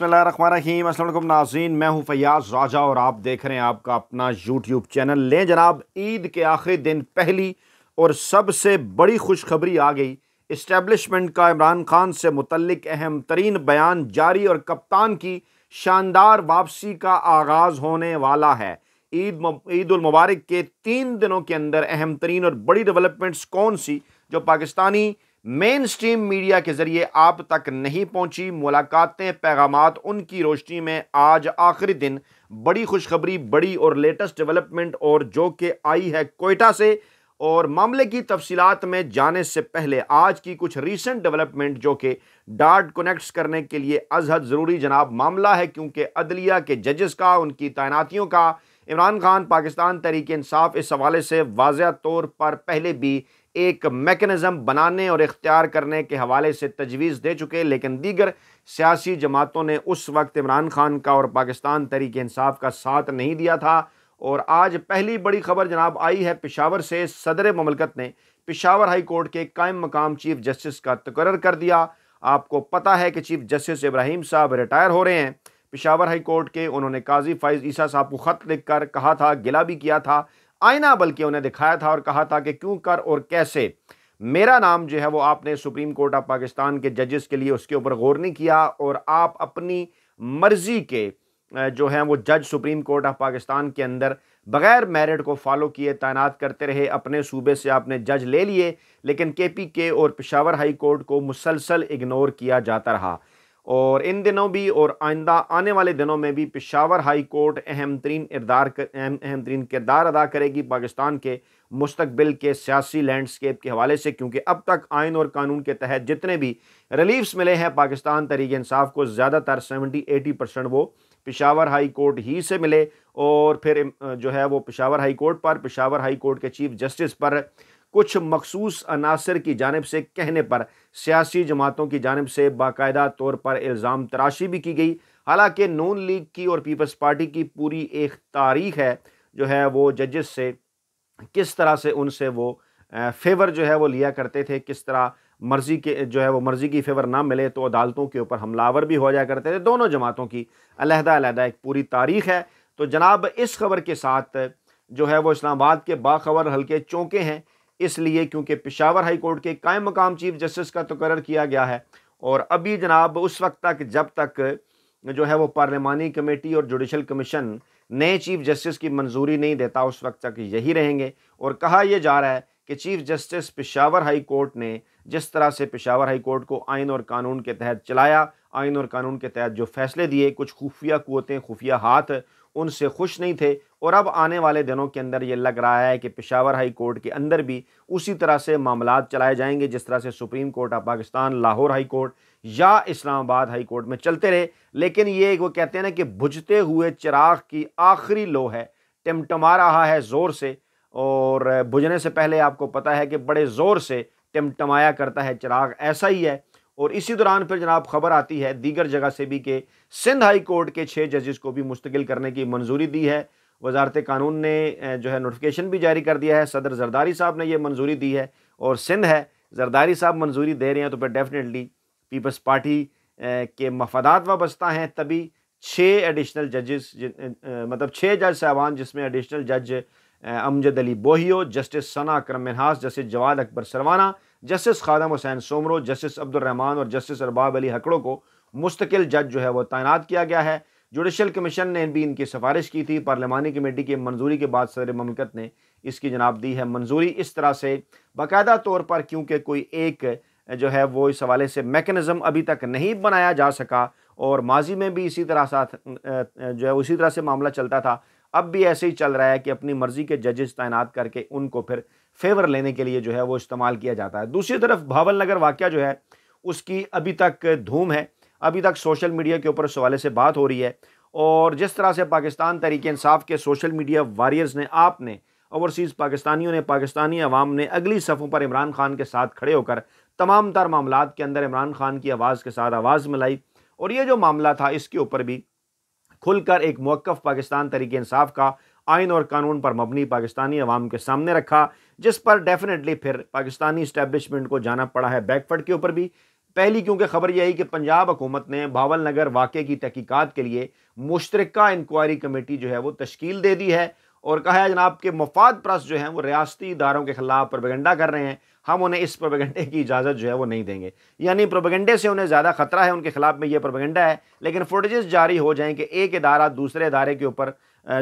बसमीम नाजीन मैं हूँ फयाज राजा और आप देख रहे हैं आपका अपना यूट्यूब चैनल लें जनाब ईद के आखिरी दिन पहली और सबसे बड़ी खुशखबरी आ गई इस्टेबलिशमेंट का इमरान खान से मुतलक अहम तरीन बयान जारी और कप्तान की शानदार वापसी का आगाज़ होने वाला है ईद ईदालमुबारक के तीन दिनों के अंदर अहम तरीन और बड़ी डेवलपमेंट्स कौन सी जो पाकिस्तानी मेन स्ट्रीम मीडिया के जरिए आप तक नहीं पहुंची मुलाकातें पैगाम उनकी रोशनी में आज आखिरी दिन बड़ी खुशखबरी बड़ी और लेटेस्ट डेवलपमेंट और जो कि आई है कोयटा से और मामले की तफसीत में जाने से पहले आज की कुछ रीसेंट डेवलपमेंट जो कि डार्ट कनेक्ट्स करने के लिए अजहद ज़रूरी जनाब मामला है क्योंकि अदलिया के जजेस का उनकी तैनातियों का इमरान खान पाकिस्तान तहरीक इंसाफ इस हवाले से वाजह तौर पर पहले भी एक मेकनिज़म बनाने और इख्तियार करने के हवाले से तजवीज़ दे चुके लेकिन दीगर सियासी जमातों ने उस वक्त इमरान खान का और पाकिस्तान तहरीक इंसाफ का साथ नहीं दिया था और आज पहली बड़ी खबर जनाब आई है पिशावर से सदर ममलकत ने पिशावर हाई कोर्ट के कायम मकाम चीफ जस्टिस का तकर्र कर दिया आपको पता है कि चीफ जस्टिस इब्राहिम साहब रिटायर हो रहे हैं पिशावर हाई कोर्ट के उन्होंने काजी फाइज ईसा साहब को ख़त लिख कर कहा था गिला भी किया था आईना बल्कि उन्हें दिखाया था और कहा था कि क्यों कर और कैसे मेरा नाम जो है वो आपने सुप्रीम कोर्ट ऑफ पाकिस्तान के जजेस के लिए उसके ऊपर गौर नहीं किया और आप अपनी मर्ज़ी के जो हैं वो जज सुप्रीम कोर्ट ऑफ पाकिस्तान के अंदर बग़ैर मेरिट को फॉलो किए तैनात करते रहे अपने सूबे से आपने जज ले लिए लेकिन के पी के और पेशावर हाई कोर्ट को मुसलसल इग्नोर किया जाता रहा और इन दिनों भी और आइंदा आने वाले दिनों में भी पिशावर हाई कोर्ट अहम तरीन इरदार अहम अहम तरीन किरदार अदा करेगी पाकिस्तान के मुस्तबिल के सियासी लैंडस्केप के हवाले से क्योंकि अब तक आयन और कानून के तहत जितने भी रिलीफ्स मिले हैं पाकिस्तान तरीके इंसाफ को ज़्यादातर सेवेंटी एटी परसेंट वो पिशावर हाई कोर्ट ही से मिले और फिर जो है वो पिशावर हाई कोर्ट पर पिशावर हाई कोर्ट के चीफ जस्टिस पर कुछ मखसूस अनासर की जानब से कहने पर सियासी जमातों की जानब से बाकायदा तौर पर इल्ज़ाम तराशी भी की गई हालांकि नून लीग की और पीपल्स पार्टी की पूरी एक तारीख है जो है वो जजेस से किस तरह से उनसे वो फेवर जो है वो लिया करते थे किस तरह मर्ज़ी के जो है वो मर्ज़ी की फेवर ना मिले तो अदालतों के ऊपर हमलावर भी हो जाया करते थे दोनों जमातों की अलहदा एक पूरी तारीख है तो जनाब इस खबर के साथ जो है वो इस्लामाबाद के बाखबर हल्के चौंके हैं इसलिए क्योंकि पिशावर हाई कोर्ट के कायम मकाम चीफ जस्टिस का तकर किया गया है और अभी जनाब उस वक्त तक जब तक जो है वो पार्लियामानी कमेटी और जुडिशल कमीशन नए चीफ जस्टिस की मंजूरी नहीं देता उस वक्त तक यही रहेंगे और कहा यह जा रहा है कि chief justice Peshawar high court ने जिस तरह से पिशावर हाई कोर्ट को आइन और कानून के तहत चलाया आइन और कानून के तहत जो फैसले दिए कुछ खुफिया कुतें खुफिया हाथ उनसे खुश नहीं थे और अब आने वाले दिनों के अंदर ये लग रहा है कि पिशावर हाई कोर्ट के अंदर भी उसी तरह से मामला चलाए जाएंगे जिस तरह से supreme court of Pakistan Lahore high court या इस्लामाबाद हाई कोर्ट में चलते रहे लेकिन ये वो कहते हैं ना कि भुजते हुए चिराग की आखिरी लो है टिमटमा रहा है ज़ोर से और भुजने से पहले आपको पता है कि बड़े ज़ोर से टिमटमाया करता है चिराग ऐसा ही है और इसी दौरान फिर जनाब खबर आती है दीगर जगह से भी कि सिंध हाई कोर्ट के छः जजेस को भी मुस्तकिल करने की मंजूरी दी है वजारत कानून ने जो है नोटिफिकेशन भी जारी कर दिया है सदर जरदारी साहब ने यह मंजूरी दी है और सिंध है जरदारी साहब मंजूरी दे रहे हैं तो फिर डेफिनेटली पीपल्स पार्टी के मफादात वाबस्ता हैं तभी छः एडिशनल जजेस मतलब छः जज साहबान जिसमें एडिशनल जज Amjad Ali Bohio justice Sana Akram Minhas justice Jawad Akbar Sarwana justice Khadim Hussain Soomro justice Abdulrahman और जस्टिस अरबाब अली हकड़ों को मुस्तकिल जज जो है वो तैनात किया गया है जुडिशल कमीशन ने भी इनकी सिफारिश की थी पार्लियामानी कमेटी की मंजूरी के बाद सदर ममलकत ने इसकी जनाब दी है मंजूरी इस तरह से बाकायदा तौर पर क्योंकि कोई एक जो है वो इस हवाले से मेकनिज़म अभी तक नहीं बनाया जा सका और माजी में भी इसी तरह साथ जो है उसी तरह से मामला चलता था अब भी ऐसे ही चल रहा है कि अपनी मर्ज़ी के जजेस तैनात करके उनको फिर फेवर लेने के लिए जो है वो इस्तेमाल किया जाता है दूसरी तरफ भावल नगर वाक़ जो है उसकी अभी तक धूम है अभी तक सोशल मीडिया के ऊपर उस हवाले से बात हो रही है और जिस तरह से पाकिस्तान तरीके इंसाफ के सोशल मीडिया वारियर्स ने आपने ओवरसीज़ पाकिस्तानियों ने पाकिस्तानी अवाम ने अगली सफ़ों पर इमरान खान के साथ खड़े होकर तमाम तर मामला के अंदर इमरान खान की आवाज़ के साथ आवाज़ मिलाई और ये जो मामला था इसके ऊपर भी खुलकर एक मौक़ पाकिस्तान तरीके इंसाफ का आइन और कानून पर मबनी पाकिस्तानी अवाम के सामने रखा जिस पर डेफिनेटली फिर पाकिस्तानी इस्टेबलिशमेंट को जाना पड़ा है बैकफर्ट के ऊपर भी पहली क्योंकि खबर यह है कि पंजाब हुकूमत ने भावल नगर वाक़े की तहकीक़त के लिए मुश्तरक इंक्वायरी कमेटी जो है वो तश्कील दे दी है और कहा है जनाब के मफाद प्रस्त जो हैं वो रियाती इदारों के खिलाफ प्रोपेगेंडा कर रहे हैं हम उन्हें इस प्रोपेगेंडे की इजाज़त जो है वो नहीं देंगे यानी प्रोपेगेंडे से उन्हें ज़्यादा ख़तरा है उनके खिलाफ में ये प्रोपेगेंडा है लेकिन फोटेज जारी हो जाएँ कि एक अदारा दूसरे इदारे के ऊपर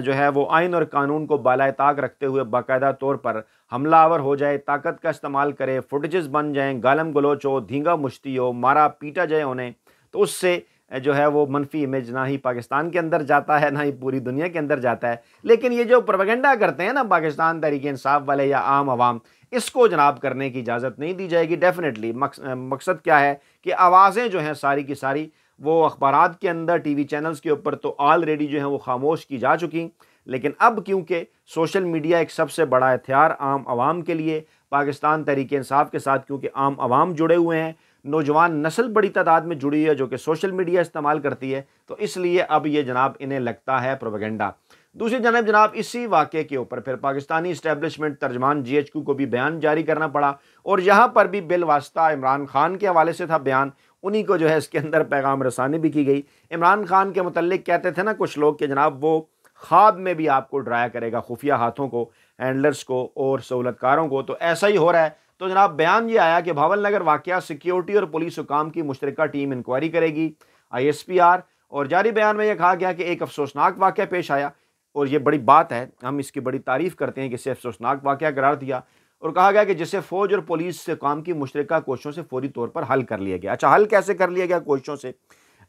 जो है वो आइन और कानून को बालाए ताक रखते हुए बाकायदा तौर पर हमलावर हो जाए ताकत का इस्तेमाल करे फुटेज बन जाएँ गालम गलोच हो धींगा मुश्ती हो मारा पीटा जाए उन्हें तो उससे जो है वो मनफी इमेज ना ही पाकिस्तान के अंदर जाता है ना ही पूरी दुनिया के अंदर जाता है लेकिन ये जो प्रोपेगेंडा करते हैं ना पाकिस्तान तरीके इंसाफ वाले या आम आवाम इसको जनाब करने की इजाज़त नहीं दी जाएगी डेफिनेटली मकसद क्या है कि आवाज़ें जो हैं सारी की सारी वो अखबार के अंदर टी वी चैनल्स के ऊपर तो ऑलरेडी जो है वो खामोश की जा चुकी लेकिन अब क्योंकि सोशल मीडिया एक सबसे बड़ा हथियार आम आवाम के लिए पाकिस्तान तहरीक इंसाफ के साथ क्योंकि आम आवाम जुड़े हुए हैं नौजवान नस्ल बड़ी तादाद में जुड़ी है जो कि सोशल मीडिया इस्तेमाल करती है तो इसलिए अब ये जनाब इन्हें लगता है प्रोपेगेंडा दूसरी जानब जनाब इसी वाक़े के ऊपर फिर पाकिस्तानी इस्टेबलिशमेंट तर्जमान जी एच क्यू को भी बयान जारी करना पड़ा और यहाँ पर भी बिल वास्ता इमरान खान के हवाले से था बयान उन्हीं को जो है इसके अंदर पैगाम रसानी भी की गई इमरान खान के मतलब कहते थे ना कुछ लोग कि जनाब वो ख्वाब में भी आपको ड्राया करेगा खुफिया हाथों को हैंडलर्स को और सहूलतकारों को तो ऐसा ही हो रहा है तो जनाब बयान ये आया कि भावल नगर वाक़ सिक्योरिटी और पुलिस हुकाम की मुश्तरक टीम इंक्वायरी करेगी आई एस पी आर और जारी बयान में यह कहा गया कि एक अफसोसनाक वाक़ पेश आया और ये बड़ी बात है हम इसकी बड़ी तारीफ़ करते हैं कि इसे अफसोसनाक वाक़ करार दिया और कहा गया कि जिसे फौज और पुलिस से काम की मुश्तर कोशिशों से फौरी तौर पर हल कर लिया गया अच्छा हल कैसे कर लिया गया कोशिशों से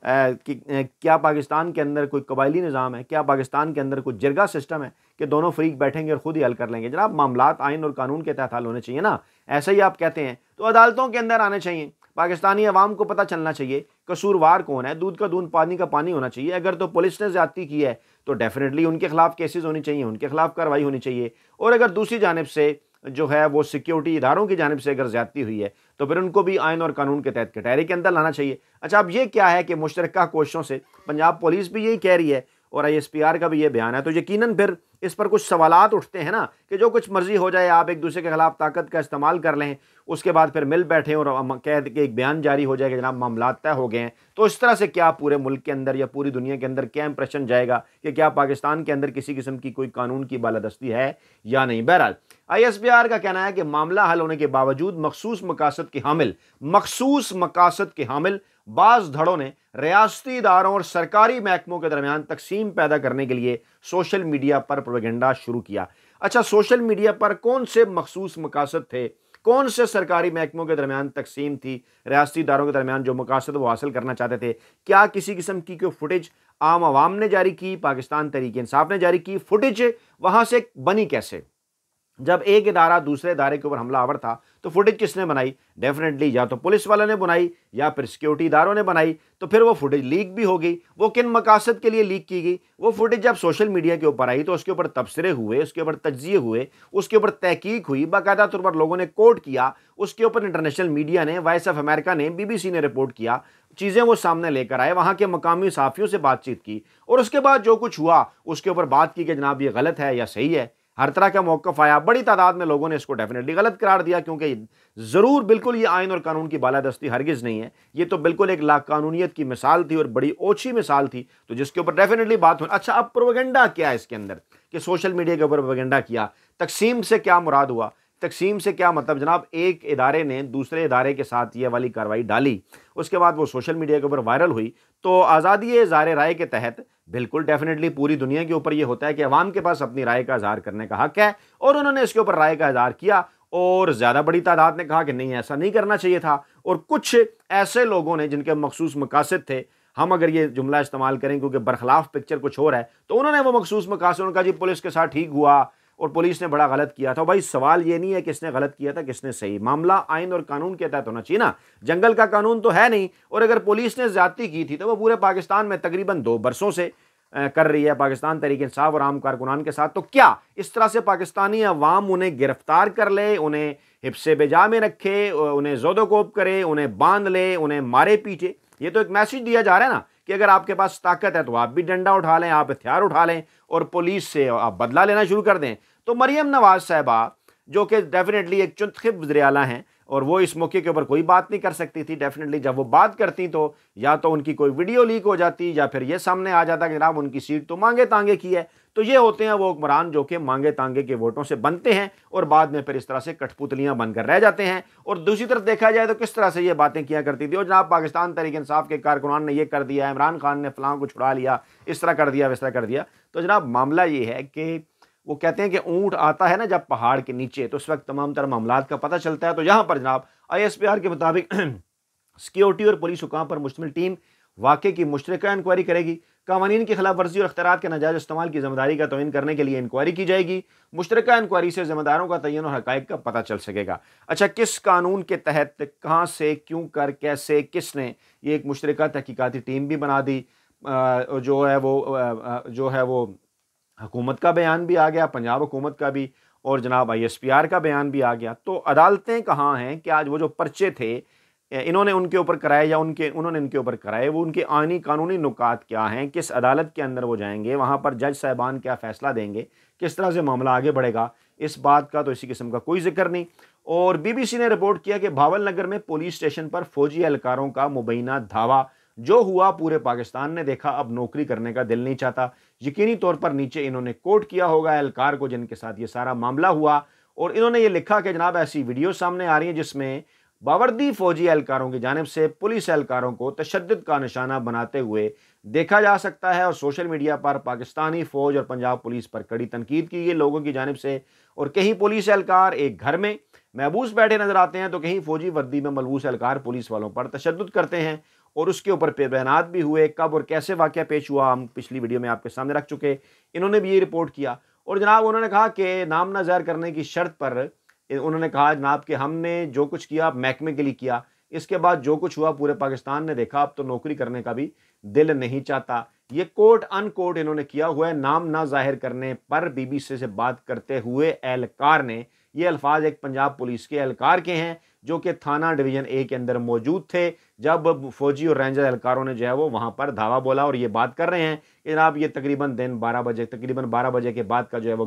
आ, कि क्या पाकिस्तान के अंदर कोई कबायली निज़ाम है क्या पाकिस्तान के अंदर कोई जरगा सिस्टम है कि दोनों फरीक बैठेंगे और ख़ुद ही हल कर लेंगे जनाब मामला आइन और कानून के तहत हल होने चाहिए ना ऐसा ही आप कहते हैं तो अदालतों के अंदर आने चाहिए पाकिस्तानी अवाम को पता चलना चाहिए कसूरवार कौन है दूध का दूध पानी का पानी होना चाहिए अगर तो पुलिस ने ज़्यादती की है तो डेफिनेटली उनके खिलाफ केसेस होनी चाहिए उनके खिलाफ कार्रवाई होनी चाहिए और अगर दूसरी जानब से जो है वो सिक्योरिटी इदारों की जानब से अगर ज्यादती हुई है तो फिर उनको भी आयन और कानून के तहत कटहरे के अंदर लाना चाहिए अच्छा अब ये क्या है कि मुश्तर कोशिशों से पंजाब पुलिस भी यही कह रही है और आई एस पी आर का भी ये बयान है तो यकीन फिर इस पर कुछ सवालत उठते हैं ना कि जो कुछ मर्जी हो जाए आप एक दूसरे के खिलाफ ताकत का इस्तेमाल कर लें उसके बाद फिर मिल बैठे और कह के एक बयान जारी हो जाए कि जनाब मामला तय हो गए हैं तो इस तरह से क्या पूरे मुल्क के अंदर या पूरी दुनिया के अंदर क्या इंप्रेशन जाएगा कि क्या पाकिस्तान के अंदर किसी किस्म की कोई कानून की बालादस्ती है या नहीं बहरहाल आईएसबीआर का कहना है कि मामला हल होने के बावजूद मखसूस मकासद के हामिल मखसूस मकासद के हामिल बाज धड़ों ने रियाती इदारों और सरकारी महकमों के दरमियान तकसीम पैदा करने के लिए सोशल मीडिया पर प्रोगेंडा शुरू किया अच्छा सोशल मीडिया पर कौन से मखसूस मकासद थे कौन से सरकारी महकमों के दरमियान तकसीम थी रियासती इदारों के दरमियान जो मकासद वो हासिल करना चाहते थे क्या किसी किस्म की कोई फुटेज आम आवाम ने जारी की पाकिस्तान तरीके इंसाफ ने जारी की फुटेज वहाँ से बनी कैसे जब एक इदारा दूसरे इदारे के ऊपर हमला आवर था तो फुटेज किसने बनाई डेफिनेटली या तो पुलिस वालों ने बनाई या फिर सिक्योरिटी इदारों ने बनाई तो फिर वो फुटेज लीक भी हो गई वो किन मकासद के लिए लीक की गई वो फुटेज जब सोशल मीडिया के ऊपर आई तो उसके ऊपर तबसरे हुए उसके ऊपर तजिए हुए उसके ऊपर तहकीक हुई बाकायदा तौर पर लोगों ने कोर्ट किया उसके ऊपर इंटरनेशनल मीडिया ने वॉइस ऑफ अमेरिका ने बीबीसी ने रिपोर्ट किया चीज़ें वो सामने लेकर आए वहाँ के मकामी साफियों से बातचीत की और उसके बाद जो कुछ हुआ उसके ऊपर बात की कि जनाब ये गलत है या सही है हर तरह का मौकफ आया बड़ी तादाद में लोगों ने इसको डेफिनेटली गलत करार दिया क्योंकि ज़रूर बिल्कुल ये आयन और कानून की बालादस्ती हरगिज़ नहीं है ये तो बिल्कुल एक लाकानूनीत की मिसाल थी और बड़ी ओछी मिसाल थी तो जिसके ऊपर डेफिनेटली बात हो अच्छा अब प्रोवेगेंडा क्या है इसके अंदर कि सोशल मीडिया के ऊपर प्रोवगेंडा किया तकसीम से क्या मुराद हुआ तकसीम से क्या मतलब जनाब एक इदारे ने दूसरे इदारे के साथ ये वाली कार्रवाई डाली उसके बाद वो सोशल मीडिया के ऊपर वायरल हुई तो आज़ादी ज़ार राय के तहत बिल्कुल डेफिनेटली पूरी दुनिया के ऊपर ये होता है कि अवाम के पास अपनी राय का इजहार करने का हक है और उन्होंने इसके ऊपर राय का इजहार किया और ज़्यादा बड़ी तादाद ने कहा कि नहीं ऐसा नहीं करना चाहिए था और कुछ ऐसे लोगों ने जिनके मखसूस मकासद थे हम अगर ये जुमला इस्तेमाल करें क्योंकि बरखलाफ पिक्चर कुछ और है तो उन्होंने वो मखसूस मकासद उनका जी पुलिस के साथ ठीक हुआ और पुलिस ने बड़ा गलत किया था भाई सवाल ये नहीं है किसने गलत किया था किसने सही मामला आइन और कानून के तहत होना चाहिए ना जंगल का कानून तो है नहीं और अगर पुलिस ने ज्यादा की थी तो वो पूरे पाकिस्तान में तकरीबन दो बरसों से कर रही है पाकिस्तान तरीके साफ और आम कारकुनान के साथ तो क्या इस तरह से पाकिस्तानी अवाम उन्हें गिरफ्तार कर ले उन्हें हिफ्स बेजा में रखे उन्हें जोदोकोप करे उन्हें बांध ले उन्हें मारे पीटे ये तो एक मैसेज दिया जा रहा है ना कि अगर आपके पास ताकत है तो आप भी डंडा उठा लें आप हथियार उठा लें और पुलिस से आप बदला लेना शुरू कर दें तो मरियम नवाज साहबा जो कि डेफिनेटली एक चुनखिब वजरेला हैं और वो इस मौके के ऊपर कोई बात नहीं कर सकती थी डेफिनेटली जब वो बात करती तो या तो उनकी कोई वीडियो लीक हो जाती या फिर ये सामने आ जाता कि जनाब उनकी सीट तो मांगे तांगे की है तो ये होते हैं वो हुक्मरान जो कि मांगे तांगे के वोटों से बनते हैं और बाद में फिर इस तरह से कठपुतलियाँ बनकर रह जाते हैं और दूसरी तरफ देखा जाए तो किस तरह से ये बातें किया करती थी और जनाब पाकिस्तान तरीके इंसाफ के कारकुनान ने यह कर दिया इमरान खान ने फ़लाँ को छुड़ा लिया इस तरह कर दिया वैसा कर दिया तो जनाब मामला ये है कि वो कहते हैं कि ऊँट आता है ना जब पहाड़ के नीचे तो उस वक्त तमाम तरह मामला का पता चलता है तो यहाँ पर जनाब आई एस पी आर के मुताबिक सिक्योरिटी और पुलिस हुकाम पर मुश्तमिल टीम वाक़े की मुश्तरक इंक्वायरी करेगी कवानीन की खिलाफ वर्जी और अख्तरात के नजायज इस्तेमाल की जिम्मेदारी का तयन करने के लिए इंक्वायरी की जाएगी मुश्तरक इंक्वायरी से जिम्मेदारों का तयन और हक़ का पता चल सकेगा अच्छा किस कानून के तहत कहाँ से क्यों कर कैसे किसने ये एक मुश्तरक तहकीकती टीम भी बना दी जो है वो जो है वो हुकूमत का बयान भी आ गया पंजाब हुकूमत का भी और जनाब आईएसपीआर का बयान भी आ गया तो अदालतें कहाँ हैं कि आज वो जो पर्चे थे इन्होंने उनके ऊपर कराए या उनके उन्होंने इनके ऊपर कराए वो उनके आनी कानूनी नुकात क्या हैं किस अदालत के अंदर वो जाएंगे वहाँ पर जज साहबान क्या फ़ैसला देंगे किस तरह से मामला आगे बढ़ेगा इस बात का तो इसी किस्म का कोई जिक्र नहीं और बीबीसी ने रिपोर्ट किया कि भावल नगर में पुलिस स्टेशन पर फौजी एहलकारों का मुबैना धावा जो हुआ पूरे पाकिस्तान ने देखा अब नौकरी करने का दिल नहीं चाहता यकीनी तौर पर नीचे इन्होंने कोट किया होगा एहलकार को जिनके साथ ये सारा मामला हुआ और इन्होंने ये लिखा कि जनाब ऐसी वीडियो सामने आ रही है जिसमें बावर्दी फौजी एहलकारों की जानब से पुलिस एहलकारों को तशद का निशाना बनाते हुए देखा जा सकता है और सोशल मीडिया पर पाकिस्तानी फ़ौज और पंजाब पुलिस पर कड़ी तनकीद की गई लोगों की जानब से और कहीं पुलिस एहलकार एक घर में महबूस बैठे नजर आते हैं तो कहीं फौजी वर्दी में मलबूस एहलकार पुलिस वालों पर तशद करते हैं और उसके ऊपर पेबहनात भी हुए कब और कैसे वाक्य पेश हुआ हम पिछली वीडियो में आपके सामने रख चुके इन्होंने भी ये रिपोर्ट किया और जनाब उन्होंने कहा कि ना ज़ाहिर करने की शर्त पर उन्होंने कहा जनाब कि हमने जो कुछ किया महकमे के लिए किया इसके बाद जो कुछ हुआ पूरे पाकिस्तान ने देखा अब तो नौकरी करने का भी दिल नहीं चाहता ये कोर्ट अनकोट इन्होंने किया हुआ है नाम ना जाहिर करने पर बीबीसी से बात करते हुए एहलकार ने ये अल्फाज एक पंजाब पुलिस के एहलकार के हैं जो कि थाना डिवीज़न ए के अंदर मौजूद थे जब फौजी और रेंजर एहलकारों ने जो है वो वहाँ पर धावा बोला और ये बात कर रहे हैं कि जनाब ये तकरीबन दिन 12 बजे तकरीबन 12 बजे के बाद का जो है वो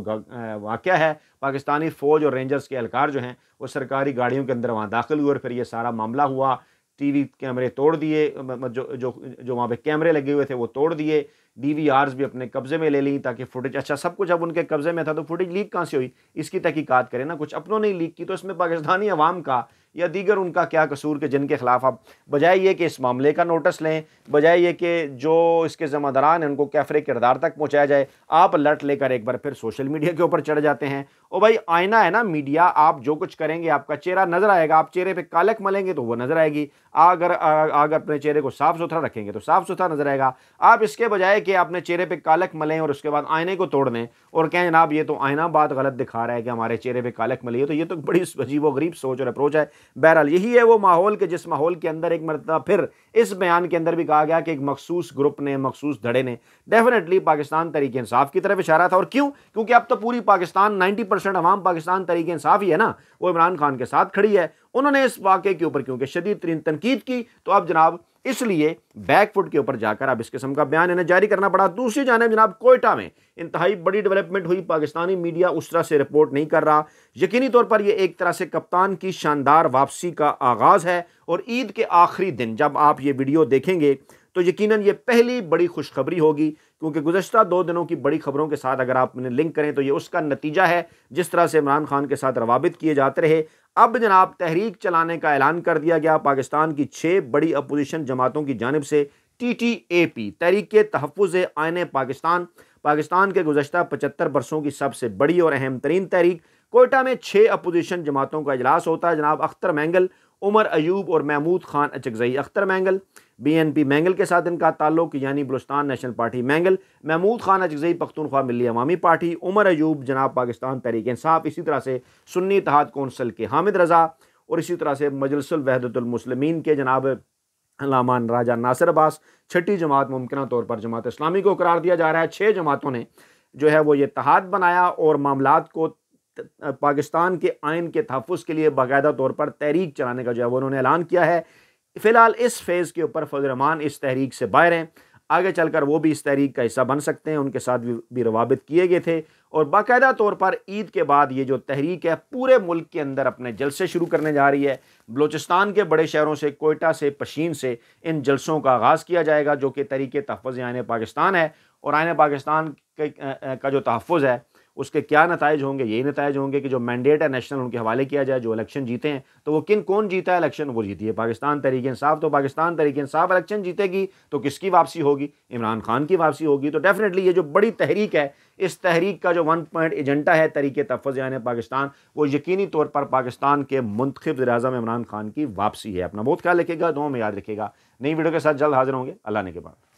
वाक़ है पाकिस्तानी फ़ौज और रेंजर्स के एहलकार जो हैं वो सरकारी गाड़ियों के अंदर वहाँ दाखिल हुए और फिर ये सारा मामला हुआ टी कैमरे तोड़ दिए जो जो जो वहाँ पर कैमरे लगे हुए थे वो तोड़ दिए डीवीआर्स भी अपने कब्जे में ले ली ताकि फुटेज अच्छा सब कुछ अब उनके कब्जे में था तो फुटेज लीक कहाँ से हुई इसकी तहकीकत करें ना कुछ अपनों ने लीक की तो इसमें पाकिस्तानी अवाम का या दीगर उनका क्या कसूर के जिनके खिलाफ आप बजाय ये कि इस मामले का नोटिस लें बजाय ये कि जो इसके जमादारान हैं उनको कैफरे किरदार तक पहुँचाया जाए आप अलर्ट लेकर एक बार फिर सोशल मीडिया के ऊपर चढ़ जाते हैं और भाई आईना है ना मीडिया आप जो कुछ करेंगे आपका चेहरा नज़र आएगा आप चेहरे पर कालक मलेंगे तो वो नज़र आएगी अगर अगर अपने चेहरे को साफ़ सुथरा रखेंगे तो साफ़ सुथरा नज़र आएगा आप इसके बजाय के अपने चेहरे पे कालक मलें और उसके बाद आईने को तोड़ दें और कहें जनाब ये तो आईना बात गलत दिखा रहा है कि हमारे चेहरे पे कालक मली है तो ये तो बड़ी अजीब गरीब सोच और अप्रोच है बहरहाल यही है वो माहौल के जिस माहौल के अंदर एक मरतबा फिर इस बयान के अंदर भी कहा गया कि एक मखसूस ग्रुप ने मखसूस धड़े ने डेफिनेटली पाकिस्तान तरीके इंसाफ की तरफ इशारा था और क्यों क्योंकि अब तो पूरी पाकिस्तान नाइन्टी परसेंट अवाम पाकिस्तान तरीके इंसाफ ही है ना वो इमरान खान के साथ खड़ी है उन्होंने इस वाक्य के ऊपर क्योंकि शदीद तरीन तनकीद की तो अब जनाब इसलिए बैकफुट के ऊपर जाकर अब इस किस्म का बयान इन्हें जारी करना पड़ा दूसरी जानब जनाब कोयटा में इंतहाई बड़ी डेवलपमेंट हुई पाकिस्तानी मीडिया उस तरह से रिपोर्ट नहीं कर रहा यकीनी तौर पर यह एक तरह से कप्तान की शानदार वापसी का आगाज़ है और ईद के आखिरी दिन जब आप ये वीडियो देखेंगे तो यकीन ये पहली बड़ी खुशखबरी होगी क्योंकि गुजशत दो दिनों की बड़ी खबरों के साथ अगर आप उन्हें लिंक करें तो ये उसका नतीजा है जिस तरह से इमरान खान के साथ रवाबित किए जाते रहे अब जनाब तहरीक चलाने का ऐलान कर दिया गया पाकिस्तान की छः बड़ी अपोजिशन जमातों की जानब से T T A P Tehreek Tahaffuz Ayeen Pakistan Pakistan के गुजशत पचहत्तर बरसों की सबसे बड़ी और अहम तरीन तहरीक कोयटा में छः अपोजिशन जमातों का अजलास होता है जनाब अख्तर मैंगल उमर अयूब और महमूद खान अचगजई अख्तर मैंगल बीएनपी मैंगल के साथ इनका ताल्लुक यानी Balochistan national party Mengal Mahmood Khan Achakzai Pakhtunkhwa Milli Awami party Umar Ayub जनाब पाकिस्तान तहरीक इंसाफ इसी तरह से सुन्नी तहाद कौंसल के हामिद रज़ा और इसी तरह से मजलसल मजलसलवहदतमसलमिन के जनाब लामान राजा नासिर अब्बास छठी जमात मुमकिन तौर पर जमात इस्लामी को करार दिया जा रहा है छः जमातों ने जो है वो ये तहाद बनाया और मामला को पाकिस्तान के आइन के तहफ़ के लिए बाकायदा तौर पर तहरीक चलाने का जो है वो उन्होंने ऐलान किया है फ़िलहाल इस फेज़ के ऊपर फजलरहमान इस तहरीक से बाहर हैं आगे चलकर वो भी इस तहरीक का हिस्सा बन सकते हैं उनके साथ भी रवाबित किए गए थे और बाकायदा तौर पर ईद के बाद ये जो तहरीक है पूरे मुल्क के अंदर अपने जलसे शुरू करने जा रही है बलूचिस्तान के बड़े शहरों से कोयटा से पशीन से इन जलसों का आगाज़ किया जाएगा जो कि तहरीक तहफ़ आयन पाकिस्तान है और आयन पाकिस्तान का जो तहफ़ है उसके क्या नतज होंगे यही नतज होंगे कि जो मैंडेट है नेशनल उनके हवाले किया जाए जो इलेक्शन जीते हैं तो वो किन कौन जीता है इलेक्शन वो जीती है पाकिस्तान तरीके इंसाफ तो पाकिस्तान तरीके इंसाफ इलेक्शन जीतेगी तो किसकी वापसी होगी इमरान खान की वापसी होगी तो डेफिनेटली ये जो बड़ी तहरीक है इस तहरीक का जो वन पॉइंट एजेंडा है तरीके तफज यानी पाकिस्तान वो यकीनी तौर पर पाकिस्तान के मुंतब वजम इमरान खान की वापसी है अपना बहुत ख्याल रखेगा दो में याद रखेगा नई वीडियो के साथ जल्द हाजिर होंगे अल्लाह ने के बाद